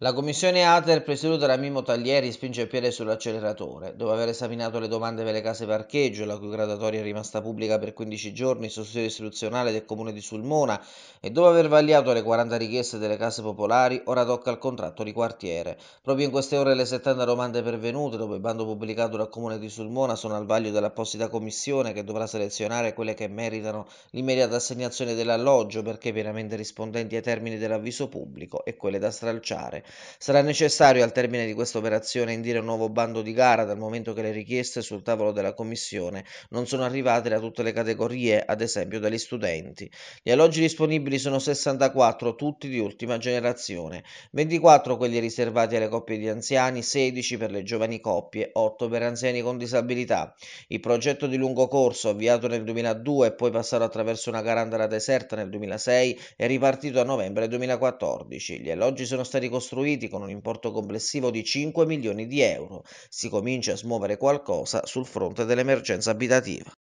La commissione ATER presieduta da Mimo Taglieri spinge il piede sull'acceleratore. Dopo aver esaminato le domande per le case parcheggio, la cui gradatoria è rimasta pubblica per 15 giorni sul sito istituzionale del comune di Sulmona, e dopo aver vagliato le 40 richieste delle case popolari, ora tocca al contratto di quartiere. Proprio in queste ore le 70 domande pervenute, dopo il bando pubblicato dal comune di Sulmona, sono al vaglio dell'apposita commissione che dovrà selezionare quelle che meritano l'immediata assegnazione dell'alloggio perché pienamente rispondenti ai termini dell'avviso pubblico e quelle da stralciare. Sarà necessario al termine di questa operazione indire un nuovo bando di gara dal momento che le richieste sul tavolo della Commissione non sono arrivate da tutte le categorie, ad esempio dagli studenti. Gli alloggi disponibili sono 64, tutti di ultima generazione, 24 quelli riservati alle coppie di anziani, 16 per le giovani coppie, 8 per anziani con disabilità. Il progetto di lungo corso, avviato nel 2002 e poi passato attraverso una gara andata deserta nel 2006, è ripartito a novembre 2014. Gli alloggi sono stati costruiti costruiti con un importo complessivo di 5 milioni di euro. Si comincia a smuovere qualcosa sul fronte dell'emergenza abitativa.